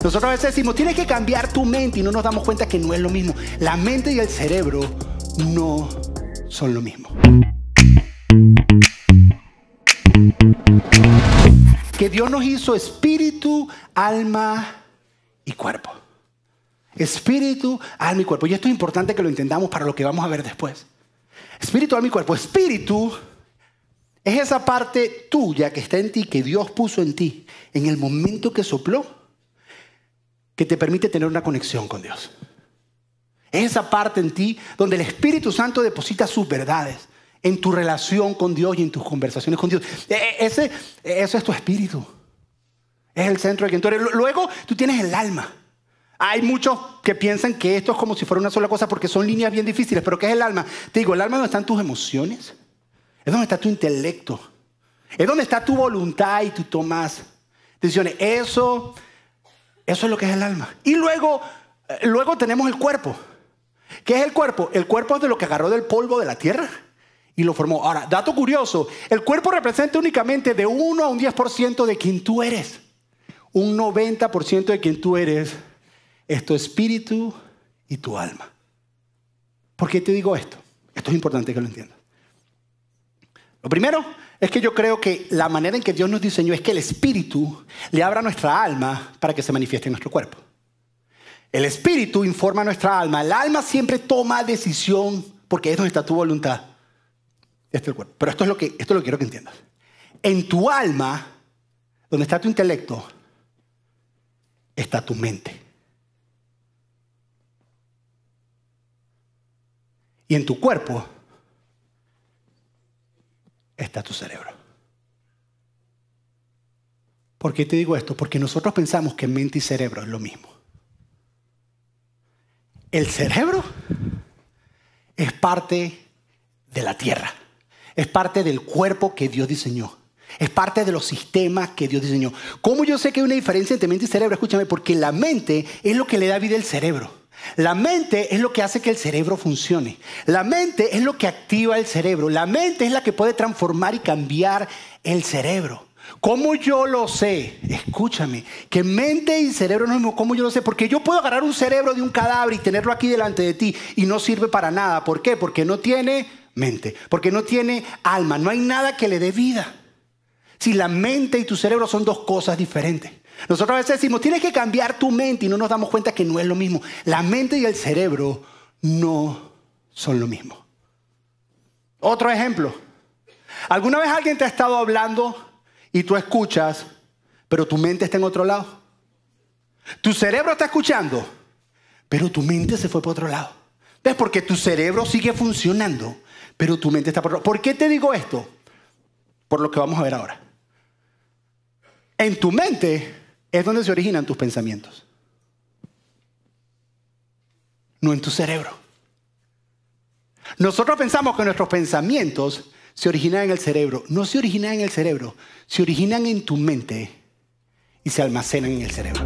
Nosotros a veces decimos, tienes que cambiar tu mente y no nos damos cuenta que no es lo mismo. La mente y el cerebro no son lo mismo. Que Dios nos hizo espíritu, alma y cuerpo. Espíritu, alma y cuerpo. Y esto es importante que lo entendamos para lo que vamos a ver después. Espíritu, alma y cuerpo. Espíritu es esa parte tuya que está en ti, que Dios puso en ti en el momento que sopló que te permite tener una conexión con Dios. Es esa parte en ti donde el Espíritu Santo deposita sus verdades en tu relación con Dios y en tus conversaciones con Dios. E, e, ese, eso es tu espíritu. Es el centro de quien tú eres. Luego tú tienes el alma. Hay muchos que piensan que esto es como si fuera una sola cosa porque son líneas bien difíciles, pero ¿qué es el alma? Te digo, el alma es donde están tus emociones, es donde está tu intelecto, es donde está tu voluntad y tú tomas decisiones. Eso eso es lo que es el alma. Y luego, eh, luego tenemos el cuerpo. ¿Qué es el cuerpo? El cuerpo es de lo que agarró del polvo de la tierra y lo formó. Ahora, dato curioso, el cuerpo representa únicamente de 1 a un 10% de quien tú eres. Un 90% de quien tú eres es tu espíritu y tu alma. ¿Por qué te digo esto? Esto es importante que lo entiendas primero es que yo creo que la manera en que Dios nos diseñó es que el Espíritu le abra nuestra alma para que se manifieste en nuestro cuerpo. El Espíritu informa a nuestra alma. El alma siempre toma decisión porque es donde está tu voluntad. Este es el cuerpo. Pero esto es lo que, esto es lo que quiero que entiendas. En tu alma, donde está tu intelecto, está tu mente. Y en tu cuerpo está tu cerebro. ¿Por qué te digo esto? Porque nosotros pensamos que mente y cerebro es lo mismo. El cerebro es parte de la tierra, es parte del cuerpo que Dios diseñó. Es parte de los sistemas que Dios diseñó. ¿Cómo yo sé que hay una diferencia entre mente y cerebro? Escúchame, porque la mente es lo que le da vida al cerebro. La mente es lo que hace que el cerebro funcione. La mente es lo que activa el cerebro. La mente es la que puede transformar y cambiar el cerebro. ¿Cómo yo lo sé? Escúchame, que mente y cerebro no es mismo. ¿Cómo yo lo sé? Porque yo puedo agarrar un cerebro de un cadáver y tenerlo aquí delante de ti y no sirve para nada. ¿Por qué? Porque no tiene mente, porque no tiene alma, no hay nada que le dé vida. Si la mente y tu cerebro son dos cosas diferentes. Nosotros a veces decimos, tienes que cambiar tu mente y no nos damos cuenta que no es lo mismo. La mente y el cerebro no son lo mismo. Otro ejemplo. ¿Alguna vez alguien te ha estado hablando y tú escuchas, pero tu mente está en otro lado? Tu cerebro está escuchando, pero tu mente se fue para otro lado. ¿Ves? Porque tu cerebro sigue funcionando, pero tu mente está por otro lado. ¿Por qué te digo esto? Por lo que vamos a ver ahora. En tu mente es donde se originan tus pensamientos. No en tu cerebro. Nosotros pensamos que nuestros pensamientos se originan en el cerebro. No se originan en el cerebro, se originan en tu mente y se almacenan en el cerebro.